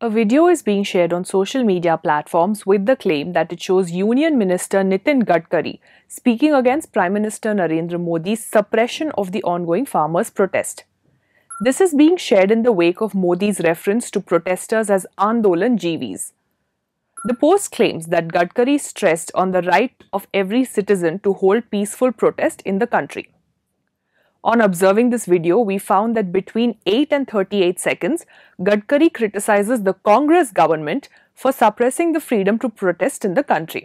A video is being shared on social media platforms with the claim that it shows Union Minister Nitin Gadkari speaking against Prime Minister Narendra Modi's suppression of the ongoing farmers' protest. This is being shared in the wake of Modi's reference to protesters as Andolan Jeevis. The post claims that Gadkari stressed on the right of every citizen to hold peaceful protest in the country. On observing this video, we found that between 8 and 38 seconds, Gadkari criticizes the Congress government for suppressing the freedom to protest in the country.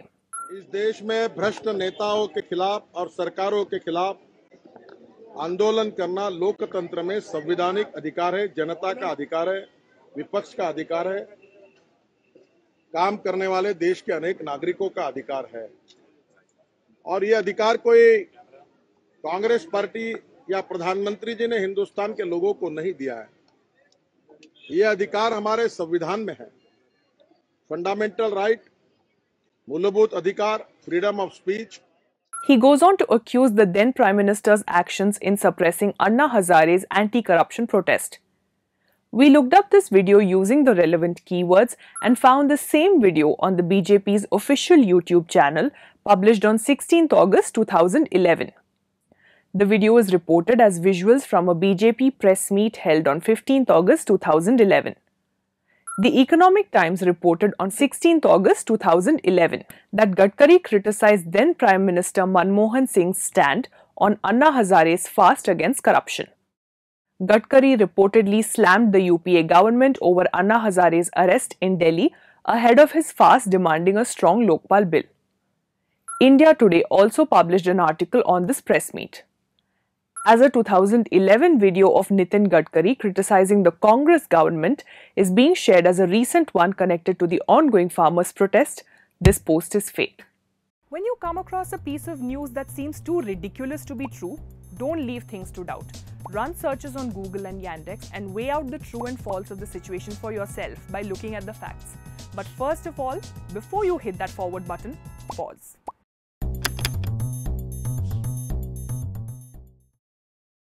इस देश में भ्रष्ट नेताओं के खिलाफ और सरकारों के खिलाफ आंदोलन करना लोकतंत्र में संवैधानिक अधिकार है जनता का अधिकार है विपक्ष का अधिकार है काम करने वाले देश के अनेक नागरिकों का अधिकार है और ये अधिकार कोई कांग्रेस पार्टी या प्रधानमंत्री जी ने हिंदुस्तान के लोगों को नहीं दिया है ये अधिकार हमारे संविधान में है फंडामेंटल राइट मूलभूत अधिकार freedom of speech He goes on to accuse the then Prime Minister's actions in suppressing Anna Hazare's anti corruption protest. We looked up this video using the relevant keywords and found the same video on the BJP's official YouTube channel published on 16th August 2011. The video was reported as visuals from a BJP press meet held on 15 August 2011. The Economic Times reported on 16 August 2011 that Gadkari criticized then Prime Minister Manmohan Singh's stand on Anna Hazare's fast against corruption. Gadkari reportedly slammed the UPA government over Anna Hazare's arrest in Delhi ahead of his fast demanding a strong Lokpal bill. India Today also published an article on this press meet as a 2011 video of Nitin Gadkari criticizing the Congress government is being shared as a recent one connected to the ongoing farmers' protest, this post is fake. When you come across a piece of news that seems too ridiculous to be true, don't leave things to doubt. Run searches on Google and Yandex and weigh out the true and false of the situation for yourself by looking at the facts. But first of all, before you hit that forward button, pause.